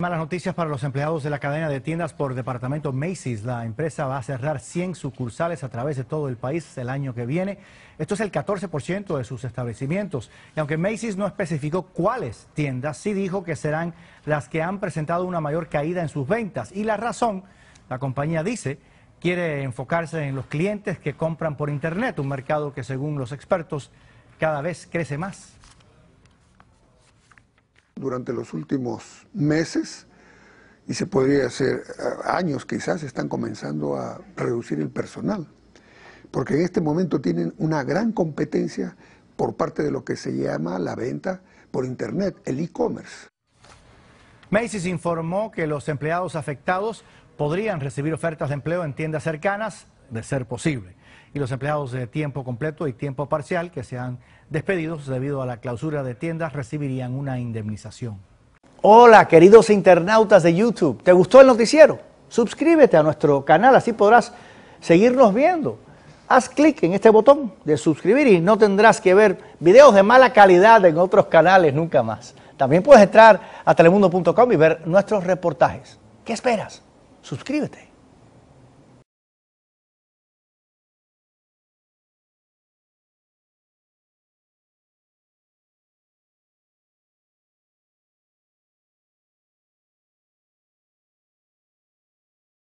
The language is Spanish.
Malas noticias para los empleados de la cadena de tiendas por departamento Macy's. La empresa va a cerrar 100 sucursales a través de todo el país el año que viene. Esto es el 14% de sus establecimientos. Y aunque Macy's no especificó cuáles tiendas, sí dijo que serán las que han presentado una mayor caída en sus ventas. Y la razón, la compañía dice, quiere enfocarse en los clientes que compran por Internet, un mercado que según los expertos cada vez crece más. Durante los últimos meses, y se podría hacer eh, años quizás, están comenzando a reducir el personal, porque en este momento tienen una gran competencia por parte de lo que se llama la venta por Internet, el e-commerce. Macy's informó que los empleados afectados podrían recibir ofertas de empleo en tiendas cercanas de ser posible. Y los empleados de tiempo completo y tiempo parcial que sean despedidos debido a la clausura de tiendas recibirían una indemnización. Hola queridos internautas de YouTube, ¿te gustó el noticiero? Suscríbete a nuestro canal, así podrás seguirnos viendo. Haz clic en este botón de suscribir y no tendrás que ver videos de mala calidad en otros canales nunca más. También puedes entrar a telemundo.com y ver nuestros reportajes. ¿Qué esperas? Suscríbete.